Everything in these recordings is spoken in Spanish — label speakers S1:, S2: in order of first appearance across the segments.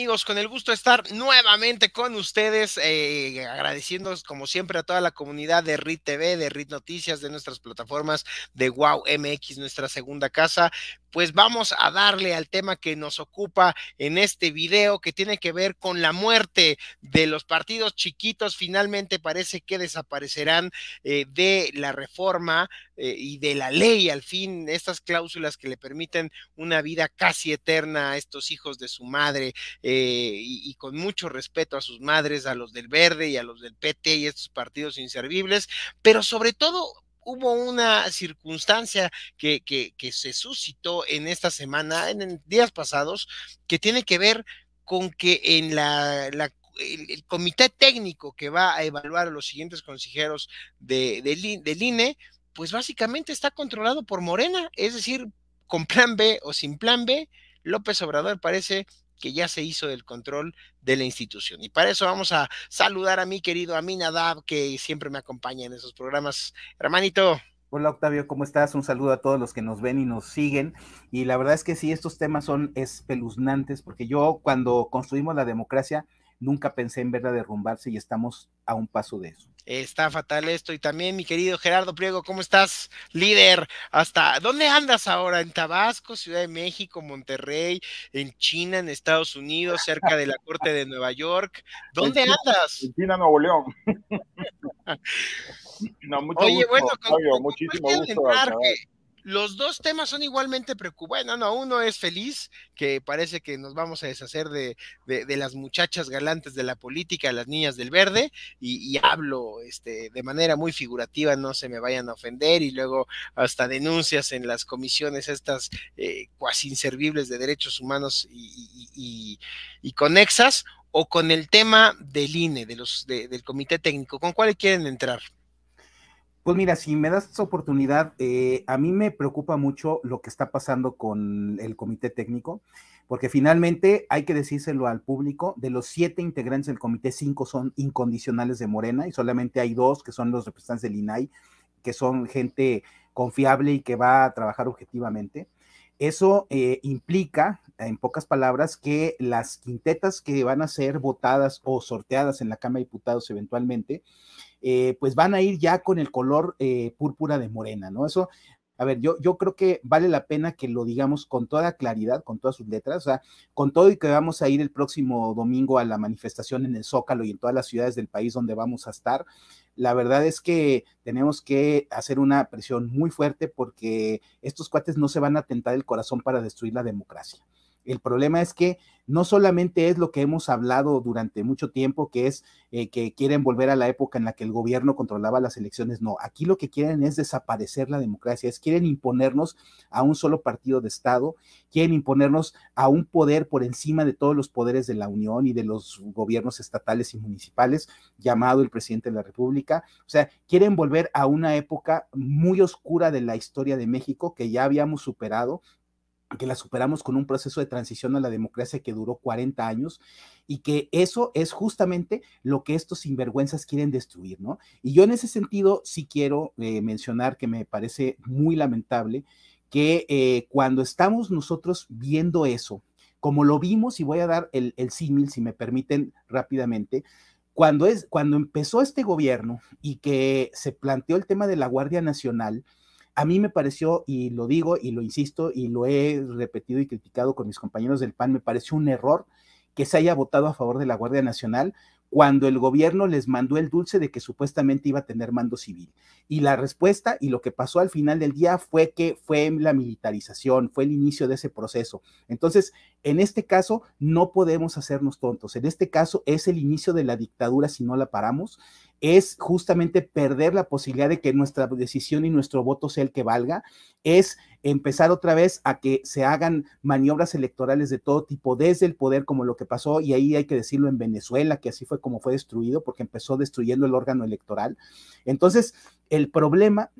S1: amigos? Con el gusto de estar nuevamente con ustedes, eh, agradeciendo como siempre a toda la comunidad de RIT TV, de RIT Noticias, de nuestras plataformas de Wow MX, nuestra segunda casa, pues vamos a darle al tema que nos ocupa en este video que tiene que ver con la muerte de los partidos chiquitos. Finalmente parece que desaparecerán eh, de la reforma eh, y de la ley, al fin, estas cláusulas que le permiten una vida casi eterna a estos hijos de su madre eh, y, y con mucho respeto a sus madres, a los del verde y a los del PT y estos partidos inservibles, pero sobre todo hubo una circunstancia que, que, se suscitó en esta semana, en, días pasados, que tiene que ver con que en la, el, comité técnico que va a evaluar a los siguientes consejeros del INE, pues básicamente está controlado por Morena, es decir, con plan B o sin plan B, López Obrador parece que ya se hizo del control de la institución. Y para eso vamos a saludar a mi querido mi Adab, que siempre me acompaña en esos programas. Hermanito. Hola
S2: Octavio, ¿cómo estás? Un saludo a
S1: todos los que nos ven
S2: y nos siguen. Y la verdad es que sí, estos temas son espeluznantes, porque yo cuando construimos la democracia, nunca pensé en verla derrumbarse y estamos a un paso de eso.
S1: Está fatal esto. Y también, mi querido Gerardo Priego, ¿cómo estás, líder? ¿Hasta dónde andas ahora? ¿En Tabasco, Ciudad de México, Monterrey, en China, en Estados Unidos, cerca de la Corte de Nueva York? ¿Dónde andas? En China, Nuevo León. Oye, bueno, muchísimo gusto los dos temas son igualmente preocupantes. Bueno, uno es feliz, que parece que nos vamos a deshacer de, las muchachas galantes de la política, las niñas del verde, y, hablo este, de manera muy figurativa, no se me vayan a ofender, y luego hasta denuncias en las comisiones estas eh, cuasi inservibles de derechos humanos y, conexas, o con el tema del INE, de los, del Comité Técnico. ¿Con cuál quieren entrar?
S2: Pues mira, si me das esa oportunidad, eh, a mí me preocupa mucho lo que está pasando con el comité técnico, porque finalmente hay que decírselo al público, de los siete integrantes del comité, cinco son incondicionales de Morena y solamente hay dos que son los representantes del INAI, que son gente confiable y que va a trabajar objetivamente. Eso eh, implica, en pocas palabras, que las quintetas que van a ser votadas o sorteadas en la Cámara de Diputados eventualmente, eh, pues van a ir ya con el color eh, púrpura de morena, ¿no? Eso, a ver, yo, yo creo que vale la pena que lo digamos con toda claridad, con todas sus letras, o sea, con todo y que vamos a ir el próximo domingo a la manifestación en el Zócalo y en todas las ciudades del país donde vamos a estar, la verdad es que tenemos que hacer una presión muy fuerte porque estos cuates no se van a tentar el corazón para destruir la democracia. El problema es que no solamente es lo que hemos hablado durante mucho tiempo, que es eh, que quieren volver a la época en la que el gobierno controlaba las elecciones, no, aquí lo que quieren es desaparecer la democracia, es quieren imponernos a un solo partido de Estado, quieren imponernos a un poder por encima de todos los poderes de la Unión y de los gobiernos estatales y municipales, llamado el presidente de la República, o sea, quieren volver a una época muy oscura de la historia de México que ya habíamos superado, que la superamos con un proceso de transición a la democracia que duró 40 años y que eso es justamente lo que estos sinvergüenzas quieren destruir, ¿no? Y yo en ese sentido sí quiero eh, mencionar que me parece muy lamentable que eh, cuando estamos nosotros viendo eso, como lo vimos, y voy a dar el, el símil, si me permiten rápidamente, cuando, es, cuando empezó este gobierno y que se planteó el tema de la Guardia Nacional, a mí me pareció, y lo digo y lo insisto y lo he repetido y criticado con mis compañeros del PAN, me pareció un error que se haya votado a favor de la Guardia Nacional cuando el gobierno les mandó el dulce de que supuestamente iba a tener mando civil. Y la respuesta y lo que pasó al final del día fue que fue la militarización, fue el inicio de ese proceso. Entonces, en este caso, no podemos hacernos tontos. En este caso es el inicio de la dictadura si no la paramos es justamente perder la posibilidad de que nuestra decisión y nuestro voto sea el que valga, es empezar otra vez a que se hagan maniobras electorales de todo tipo desde el poder, como lo que pasó, y ahí hay que decirlo en Venezuela, que así fue como fue destruido, porque empezó destruyendo el órgano electoral. Entonces, el problema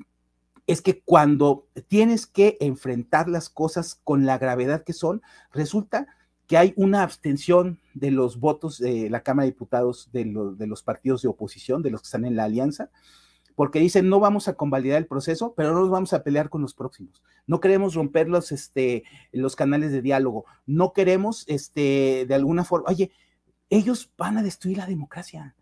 S2: es que cuando tienes que enfrentar las cosas con la gravedad que son, resulta que hay una abstención de los votos de la Cámara de Diputados de, los partidos de oposición, de los que están en la alianza, porque dicen no vamos a convalidar el proceso, pero no nos vamos a pelear con los próximos. No queremos romper los, este, los canales de diálogo. No queremos, este, de alguna forma, oye, ellos van a destruir la democracia.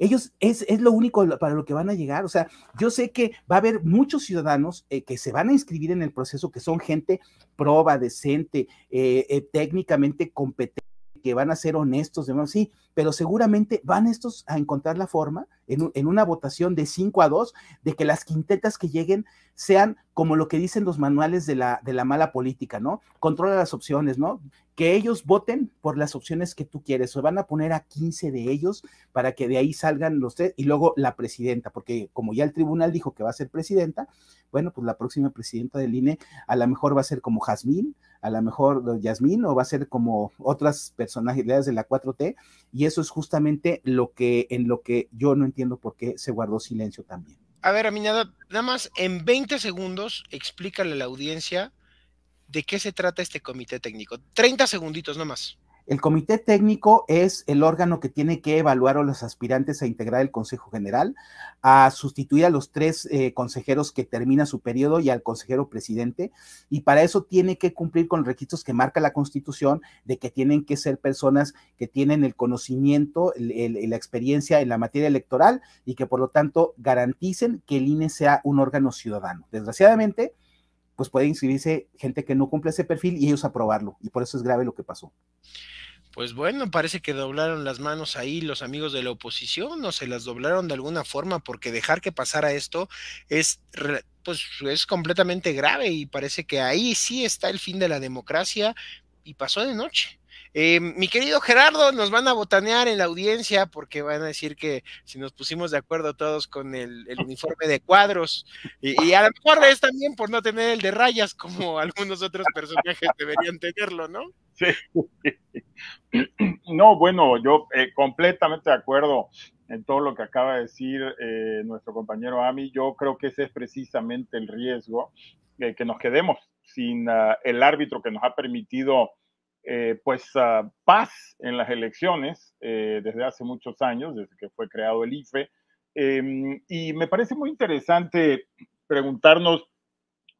S2: Ellos es, lo único para lo que van a llegar. O sea, yo sé que va a haber muchos ciudadanos eh, que se van a inscribir en el proceso, que son gente proba, decente, eh, eh, técnicamente competente que van a ser honestos, demás, sí, pero seguramente van estos a encontrar la forma en, una votación de 5 a 2 de que las quintetas que lleguen sean como lo que dicen los manuales de la, de la mala política, ¿no? Controla las opciones, ¿no? Que ellos voten por las opciones que tú quieres, o van a poner a 15 de ellos para que de ahí salgan los tres y luego la presidenta, porque como ya el tribunal dijo que va a ser presidenta, bueno, pues la próxima presidenta del INE a lo mejor va a ser como Jazmín, a lo mejor Yasmín o va a ser como otras personalidades de la 4T y eso es justamente lo que en lo que yo no entiendo por qué se guardó silencio
S1: también. A ver, a mí nada, nada más en 20 segundos explícale a la audiencia de qué se trata este comité técnico. 30 segunditos más
S2: el comité técnico es el órgano que tiene que evaluar a los aspirantes a integrar el Consejo General, a sustituir a los tres eh, consejeros que termina su periodo y al consejero presidente. Y para eso tiene que cumplir con los requisitos que marca la Constitución de que tienen que ser personas que tienen el conocimiento, la experiencia en la materia electoral y que por lo tanto garanticen que el INE sea un órgano ciudadano. Desgraciadamente, pues puede inscribirse gente que no cumple ese perfil y ellos aprobarlo. Y por eso es grave lo que pasó.
S1: Pues bueno, parece que doblaron las manos ahí los amigos de la oposición o se las doblaron de alguna forma porque dejar que pasara esto es pues es completamente grave y parece que ahí sí está el fin de la democracia y pasó de noche. Eh, mi querido Gerardo, nos van a botanear en la audiencia porque van a decir que si nos pusimos de acuerdo todos con el, uniforme de cuadros, y, a lo mejor es también por no tener el de rayas como algunos otros personajes deberían tenerlo, ¿no?
S3: Sí. No, bueno, yo eh, completamente de acuerdo en todo lo que acaba de decir eh, nuestro compañero Ami. Yo creo que ese es precisamente el riesgo que nos quedemos sin ah, el árbitro que nos ha permitido eh, pues ah, paz en las elecciones eh, desde hace muchos años, desde que fue creado el IFE. Em, y me parece muy interesante preguntarnos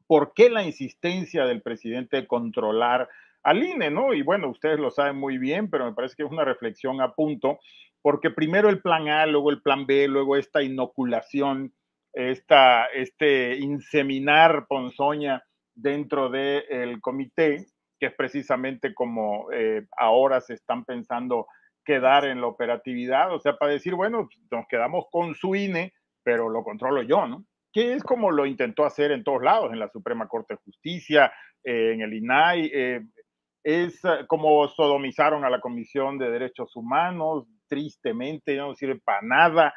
S3: por qué la insistencia del presidente de controlar al INE, ¿no? Y bueno, ustedes lo saben muy bien, pero me parece que es una reflexión a punto, porque primero el plan A, luego el plan B, luego esta inoculación, esta, este inseminar ponzoña dentro del el comité que es precisamente como eh, ahora se están pensando quedar en la operatividad, o sea, para decir, bueno, pues, nos quedamos con su INE, pero lo controlo yo, ¿no? Que es como lo intentó hacer en todos lados, en la Suprema Corte de Justicia, eh, en el INAI, eh, es como sodomizaron a la Comisión de Derechos Humanos, tristemente, no sirve para nada.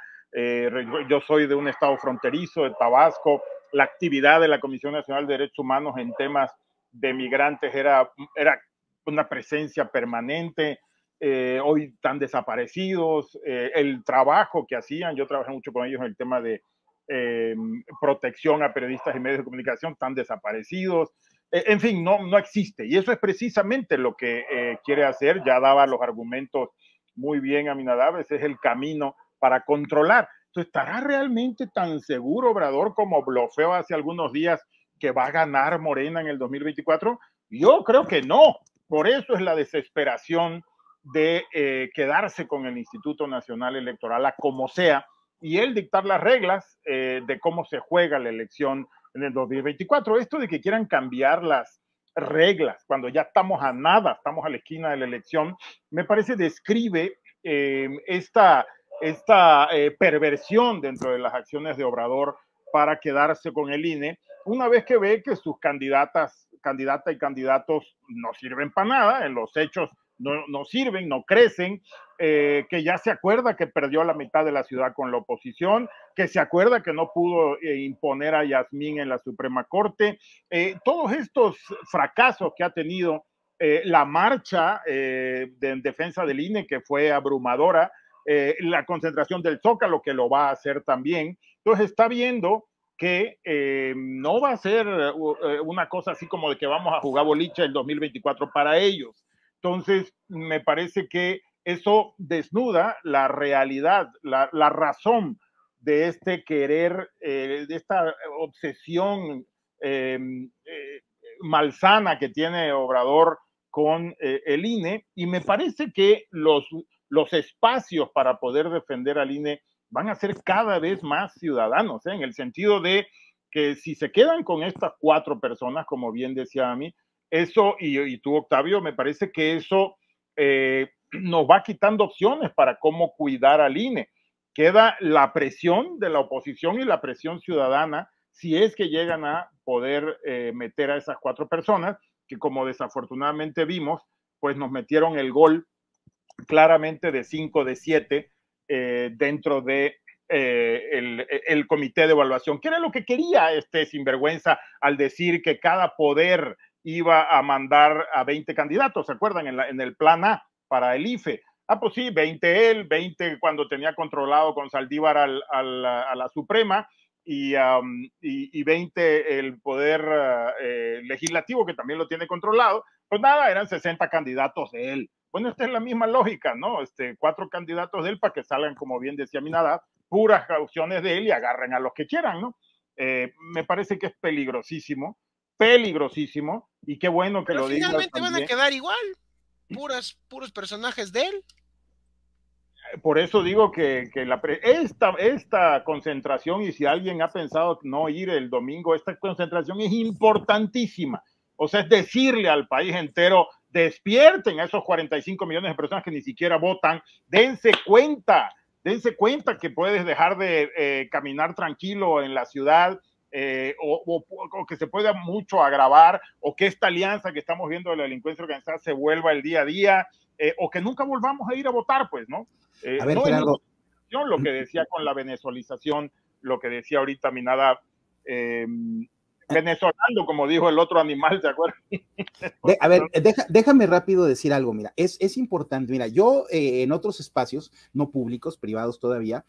S3: yo soy de un estado fronterizo, de Tabasco. La actividad de la Comisión Nacional de Derechos Humanos en temas de migrantes era, era una presencia permanente, eh, hoy tan desaparecidos, eh, el trabajo que hacían, yo trabajé mucho con ellos en el tema de eh, protección a periodistas y medios de comunicación, tan desaparecidos, e, en fin, no, no existe. Y eso es precisamente lo que quiere hacer, ya daba los argumentos muy bien a nada ese es el camino para controlar. Entonces, ¿estará realmente tan seguro Obrador como blofeó hace algunos días que va a ganar Morena en el 2024? Yo creo que no. Por eso es la desesperación de eh, quedarse con el Instituto Nacional Electoral a como sea y él dictar las reglas eh, de cómo se juega la elección en el 2024. Esto de que quieran cambiar las reglas cuando ya estamos a nada, estamos a la esquina de la elección, me parece describe eh, esta, esta perversión dentro de las acciones de Obrador para quedarse con el INE una vez que ve que sus candidatas, candidata y candidatos no sirven para nada, en los hechos no, sirven, no crecen, eh, que ya se acuerda que perdió la mitad de la ciudad con la oposición, que se acuerda que no pudo eh, imponer a Yasmín en la Suprema Corte, eh, todos estos fracasos que ha tenido la marcha en defensa del INE, que fue abrumadora, la concentración del Zócalo, que lo va a hacer también, entonces está viendo que eh, no va a ser eh, eh, una cosa así como de que vamos a jugar boliche el 2024 para ellos. Entonces, me parece que eso desnuda la realidad, la, razón de este querer, de esta obsesión malsana que tiene Obrador con el INE. Y me parece que los, los espacios para poder defender al INE van a ser cada vez más ciudadanos, ¿eh? en el sentido de que si se quedan con estas cuatro personas, como bien decía a mí, eso, y, tú, Octavio, me parece que eso eh, nos va quitando opciones para cómo cuidar al INE. Queda la presión de la oposición y la presión ciudadana si es que llegan a poder eh, meter a esas cuatro personas, que como desafortunadamente vimos, pues nos metieron el gol claramente de cinco, de siete eh, dentro de eh, el, comité de evaluación, ¿Qué era lo que quería este sinvergüenza al decir que cada poder iba a mandar a 20 candidatos, ¿se acuerdan? En, el plan A para el IFE. Ah, pues sí, 20 él, 20 cuando tenía controlado con Saldívar a la Suprema y, 20 el poder eh, legislativo que también lo tiene controlado. Pues nada, eran 60 candidatos de él. Bueno, esta es la misma lógica, ¿no? Este, cuatro candidatos de él para que salgan, como bien decía nada puras opciones de él y agarren a los que quieran, ¿no? Eh, me parece que es peligrosísimo, peligrosísimo, y qué bueno que lo digan. Finalmente van a quedar
S1: igual, puras, puros personajes de él
S3: por eso digo que, que la esta, esta concentración, y si alguien ha pensado no ir el domingo, esta concentración es importantísima. O sea, es decirle al país entero, despierten a esos 45 millones de personas que ni siquiera votan, dense cuenta, dense cuenta que puedes dejar de eh, caminar tranquilo en la ciudad. Eh, o, que se pueda mucho agravar, o que esta alianza que estamos viendo de la delincuencia organizada se vuelva el día a día, eh, o que nunca volvamos a ir a votar, pues, ¿no? a ver,
S1: lo
S3: que decía con la venezolización, lo que decía ahorita mi nada eh, venezolano, como dijo el otro animal, ¿se acuerdan?
S2: a ver, déjame rápido decir algo, mira, es, es importante, mira, yo eh, en otros espacios, no públicos, privados todavía,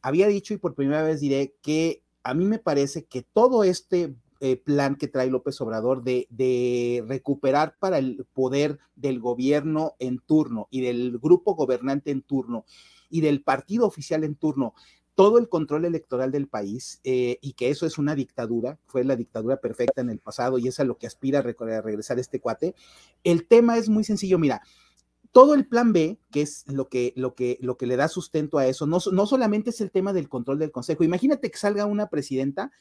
S2: había dicho y por primera vez diré que a mí me parece que todo este eh, plan que trae López Obrador de, recuperar para el poder del gobierno en turno y del grupo gobernante en turno y del partido oficial en turno todo el control electoral del país eh, y que eso es una dictadura, fue la dictadura perfecta en el pasado y es a lo que aspira a, regresar este cuate. El tema es muy sencillo, mira, todo el plan B, que es lo que, lo que, lo que le da sustento a eso, no, no solamente es el tema del control del Consejo, imagínate que salga una presidenta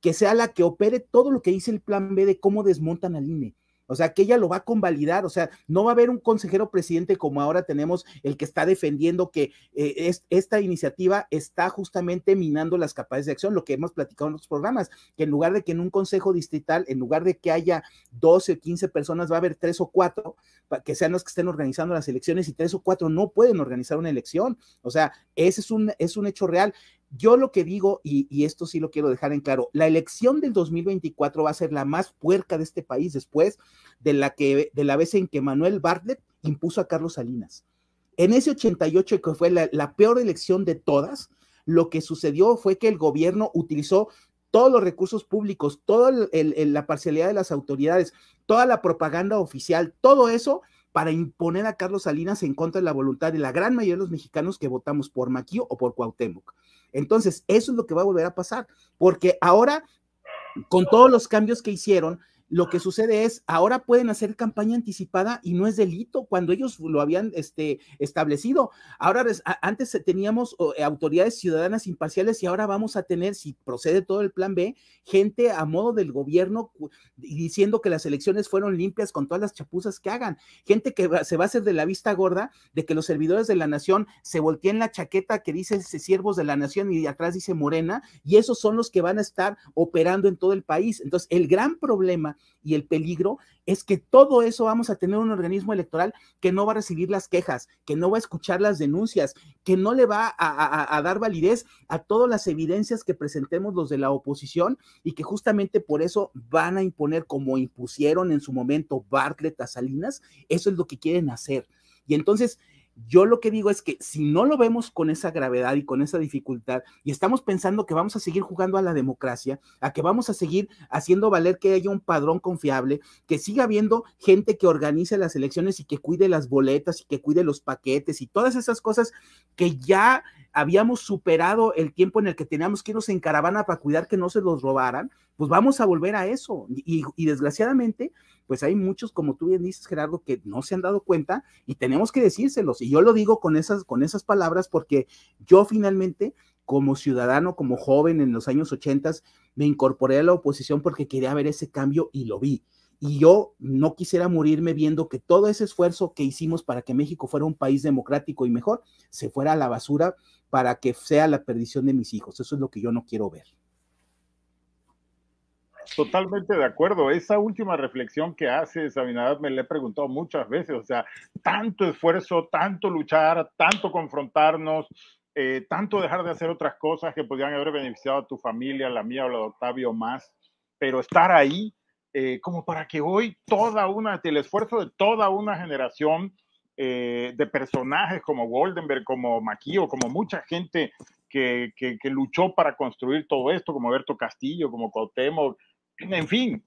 S2: que sea la que opere todo lo que dice el plan B de cómo desmontan al INE o sea, que ella lo va a convalidar, o sea, no va a haber un consejero presidente como ahora tenemos el que está defendiendo que eh, esta iniciativa está justamente minando las capacidades de acción, lo que hemos platicado en otros programas, que en lugar de que en un consejo distrital, en lugar de que haya 12 o 15 personas, va a haber tres o cuatro que sean los que estén organizando las elecciones y tres o cuatro no pueden organizar una elección. O sea, ese es un, es un hecho real. Yo lo que digo, y, esto sí lo quiero dejar en claro, la elección del 2024 va a ser la más puerca de este país después de la, que, de la vez en que Manuel Bartlett impuso a Carlos Salinas. En ese 88, que fue la, la peor elección de todas, lo que sucedió fue que el gobierno utilizó todos los recursos públicos, toda la parcialidad de las autoridades, toda la propaganda oficial, todo eso para imponer a Carlos Salinas en contra de la voluntad de la gran mayoría de los mexicanos que votamos por Maquío o por Cuauhtémoc. Entonces, eso es lo que va a volver a pasar, porque ahora, con todos los cambios que hicieron, lo que sucede es, ahora pueden hacer campaña anticipada y no es delito cuando ellos lo habían este, establecido. Ahora, antes teníamos eh, autoridades ciudadanas imparciales y ahora vamos a tener, si procede todo el plan B, gente a modo del gobierno diciendo que las elecciones fueron limpias con todas las chapuzas que hagan. Gente que se va a hacer de la vista gorda de que los servidores de la nación se volteen la chaqueta que dice siervos de la nación y atrás dice morena y esos son los que van a estar operando en todo el país. Entonces, el gran problema y el peligro es que todo eso vamos a tener un organismo electoral que no va a recibir las quejas, que no va a escuchar las denuncias, que no le va a, dar validez a todas las evidencias que presentemos los de la oposición y que justamente por eso van a imponer como impusieron en su momento Bartlett a eso es lo que quieren hacer. Y entonces yo lo que digo es que si no lo vemos con esa gravedad y con esa dificultad y estamos pensando que vamos a seguir jugando a la democracia, a que vamos a seguir haciendo valer que haya un padrón confiable, que siga habiendo gente que organice las elecciones y que cuide las boletas y que cuide los paquetes y todas esas cosas que ya habíamos superado el tiempo en el que teníamos que irnos en caravana para cuidar que no se los robaran, pues vamos a volver a eso. Y, desgraciadamente, pues hay muchos, como tú bien dices, Gerardo, que no se han dado cuenta y tenemos que decírselos. Y yo lo digo con esas, con esas palabras porque yo finalmente, como ciudadano, como joven en los años ochentas, me incorporé a la oposición porque quería ver ese cambio y lo vi. Y yo no quisiera morirme viendo que todo ese esfuerzo que hicimos para que México fuera un país democrático y mejor se fuera a la basura para que sea la perdición de mis hijos. Eso es lo que yo no quiero ver.
S3: Totalmente de acuerdo. Esa última reflexión que hace Sabinadad me le he preguntado muchas veces. O sea, tanto esfuerzo, tanto luchar, tanto confrontarnos, eh, tanto dejar de hacer otras cosas que podrían haber beneficiado a tu familia, la mía o la de Octavio más, pero estar ahí eh, como para que hoy toda una, el esfuerzo de toda una generación eh, de personajes como Goldenberg, como Maquillo, como mucha gente que, luchó para construir todo esto, como Alberto Castillo, como Cuauhtémoc, en fin,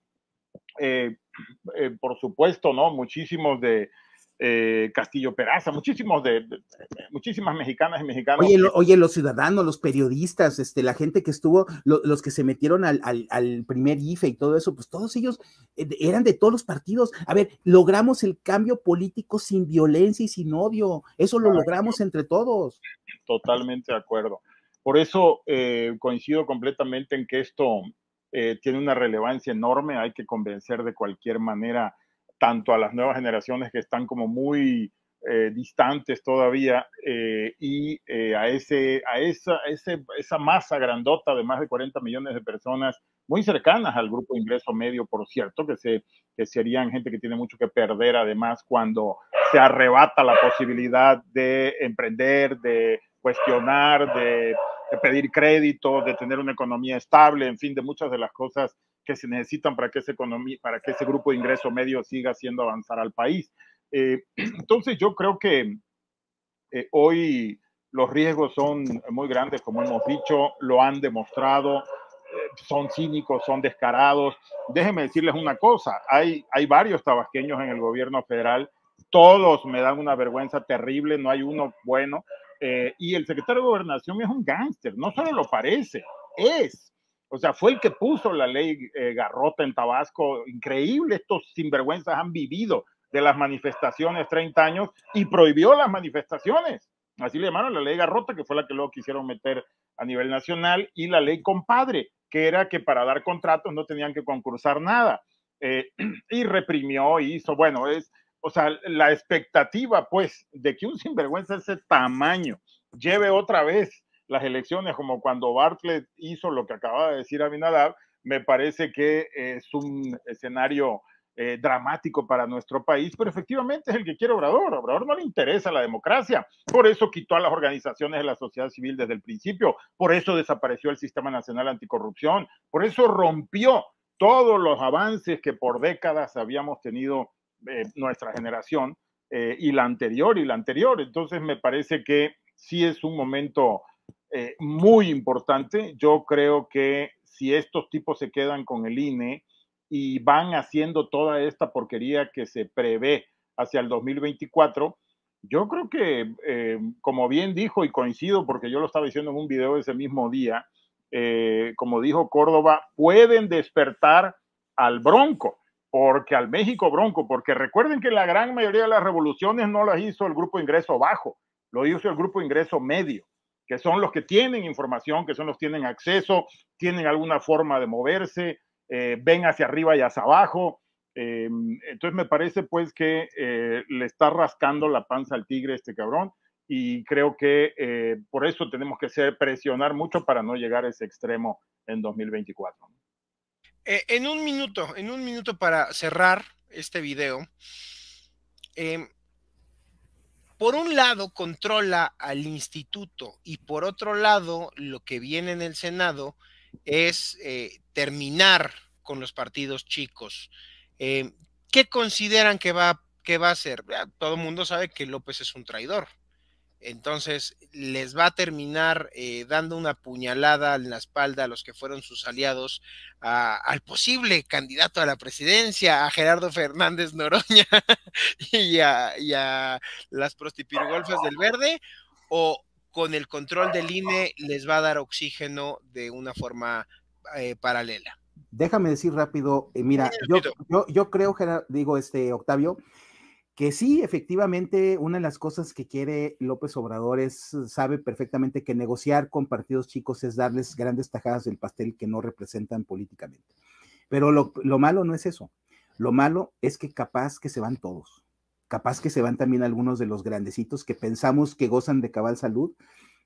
S3: eh, por supuesto, ¿no? Muchísimos de, eh, Castillo Peraza, muchísimos de, muchísimas mexicanas y mexicanos.
S2: Oye, los ciudadanos, los periodistas, este, la gente que estuvo, los que se metieron al, primer IFE y todo eso, pues todos ellos eh, eran de todos los partidos. A ver, logramos el cambio político sin violencia y sin odio. Eso lo logramos entre todos.
S3: Totalmente de acuerdo. Por eso eh, coincido completamente en que esto tiene una relevancia enorme, hay que convencer de cualquier manera tanto a las nuevas generaciones que están como muy eh, distantes todavía eh, y eh, a, ese, a esa, esa masa grandota de más de 40 millones de personas muy cercanas al grupo ingreso medio, por cierto, que, se, que serían gente que tiene mucho que perder además cuando se arrebata la posibilidad de emprender, de cuestionar, de, de pedir crédito, de tener una economía estable, en fin, de muchas de las cosas que se necesitan para que, ese grupo de ingreso medio siga haciendo avanzar al país. Eh, entonces yo creo que eh, hoy los riesgos son muy grandes, como hemos dicho, lo han demostrado, eh, son cínicos, son descarados. Déjenme decirles una cosa, hay, hay varios tabasqueños en el gobierno federal, todos me dan una vergüenza terrible, no hay uno bueno. y el secretario de gobernación es un gángster, no solo lo parece, es. O sea, fue el que puso la ley eh, Garrota en Tabasco. Increíble, estos sinvergüenzas han vivido de las manifestaciones 30 años y prohibió las manifestaciones. Así le llamaron la ley Garrota, que fue la que luego quisieron meter a nivel nacional, y la ley Compadre, que era que para dar contratos no tenían que concursar nada. Eh, y reprimió, y hizo, bueno, es, o sea, la expectativa, pues, de que un sinvergüenza de ese tamaño lleve otra vez las elecciones, como cuando Bartlett hizo lo que acaba de decir Abinadab, me parece que es un escenario eh, dramático para nuestro país, pero efectivamente es el que quiere Obrador. Obrador no le interesa la democracia, por eso quitó a las organizaciones de la sociedad civil desde el principio, por eso desapareció el Sistema Nacional Anticorrupción, por eso rompió todos los avances que por décadas habíamos tenido eh, nuestra generación eh, y la anterior y la anterior. Entonces me parece que sí es un momento eh, muy importante. Yo creo que si estos tipos se quedan con el INE y van haciendo toda esta porquería que se prevé hacia el 2024, yo creo que, eh, como bien dijo y coincido, porque yo lo estaba diciendo en un video ese mismo día, eh, como dijo Córdoba, pueden despertar al Bronco, porque al México Bronco, porque recuerden que la gran mayoría de las revoluciones no las hizo el grupo ingreso bajo, lo hizo el grupo ingreso medio que son los que tienen información, que son los que tienen acceso, tienen alguna forma de moverse, eh, ven hacia arriba y hacia abajo. Em, entonces me parece pues que eh, le está rascando la panza al tigre este cabrón y creo que eh, por eso tenemos que ser, presionar mucho para no llegar a ese extremo en 2024.
S1: en un minuto, en un minuto para cerrar este video, em, por un lado controla al instituto y por otro lado lo que viene en el Senado es eh, terminar con los partidos chicos. Eh, ¿Qué consideran que va, que va a hacer? Todo el mundo sabe que López es un traidor. Entonces, les va a terminar eh, dando una puñalada en la espalda a los que fueron sus aliados, al posible candidato a la presidencia, a Gerardo Fernández Noroña y, a, las prostipirgolfas del verde, o con el control del INE les va a dar oxígeno de una forma eh, paralela.
S2: Déjame decir rápido, eh, mira, yo, creo, digo, este Octavio, que sí, efectivamente, una de las cosas que quiere López Obrador es, sabe perfectamente que negociar con partidos chicos es darles grandes tajadas del pastel que no representan políticamente. Pero lo, malo no es eso. Lo malo es que capaz que se van todos. Capaz que se van también algunos de los grandecitos que pensamos que gozan de cabal salud.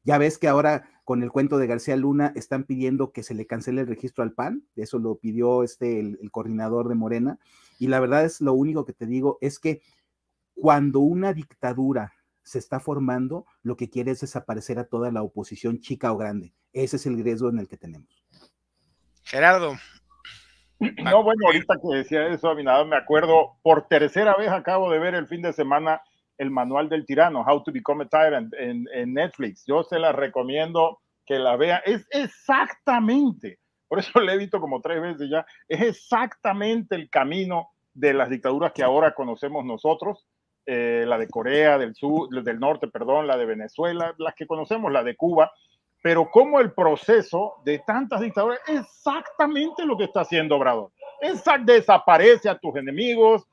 S2: Ya ves que ahora con el cuento de García Luna están pidiendo que se le cancele el registro al PAN. Eso lo pidió este, el coordinador de Morena. Y la verdad es lo único que te digo es que cuando una dictadura se está formando, lo que quiere es desaparecer a toda la oposición, chica o grande. Ese es el riesgo en el que tenemos.
S3: Gerardo. No, bueno, ahorita que decía eso, me acuerdo, por tercera vez acabo de ver el fin de semana el manual del tirano, How to Become a Tyrant, en, Netflix. Yo se la recomiendo que la vea. Es exactamente, por eso le he visto como tres veces ya, es exactamente el camino de las dictaduras que ahora conocemos nosotros eh, la de Corea del Sur, del Norte, perdón, la de Venezuela, las que conocemos, la de Cuba, pero como el proceso de tantas dictaduras, exactamente lo que está haciendo Obrador. Esa, desaparece a tus enemigos,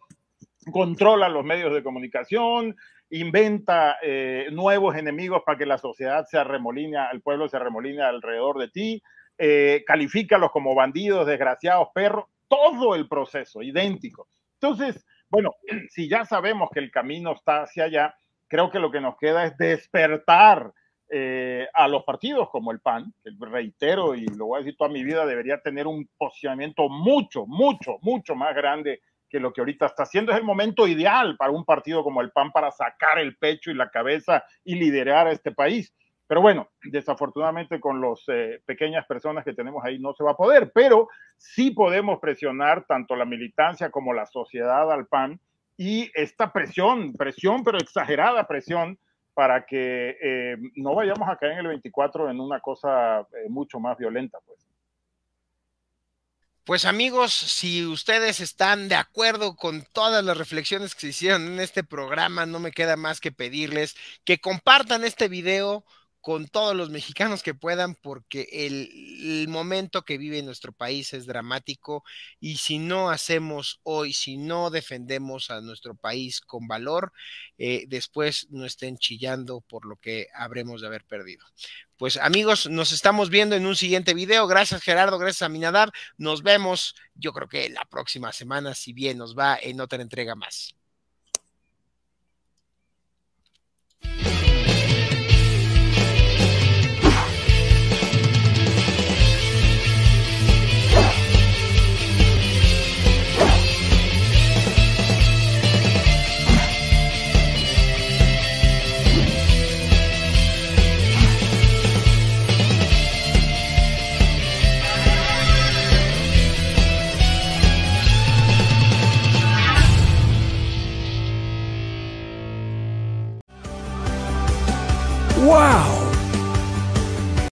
S3: controla los medios de comunicación, inventa eh, nuevos enemigos para que la sociedad se arremolina, el pueblo se arremolina alrededor de ti, eh, califícalos como bandidos, desgraciados, perros, todo el proceso, idéntico. Entonces, bueno, si ya sabemos que el camino está hacia allá, creo que lo que nos queda es despertar eh, a los partidos como el PAN, que reitero y lo voy a decir toda mi vida, debería tener un posicionamiento mucho, mucho, mucho más grande que lo que ahorita está haciendo. Es el momento ideal para un partido como el PAN para sacar el pecho y la cabeza y liderar a este país. Pero bueno, desafortunadamente con las eh, pequeñas personas que tenemos ahí no se va a poder, pero sí podemos presionar tanto la militancia como la sociedad al PAN y esta presión, presión, pero exagerada presión, para que eh, no vayamos a caer en el 24 en una cosa eh, mucho más violenta, pues.
S1: Pues amigos, si ustedes están de acuerdo con todas las reflexiones que se hicieron en este programa, no me queda más que pedirles que compartan este video con todos los mexicanos que puedan, porque el, momento que vive nuestro país es dramático y si no hacemos hoy, si no defendemos a nuestro país con valor, eh, después no estén chillando por lo que habremos de haber perdido. Pues amigos, nos estamos viendo en un siguiente video. Gracias Gerardo, gracias a nadar Nos vemos yo creo que la próxima semana, si bien nos va en otra entrega más.
S2: Wow!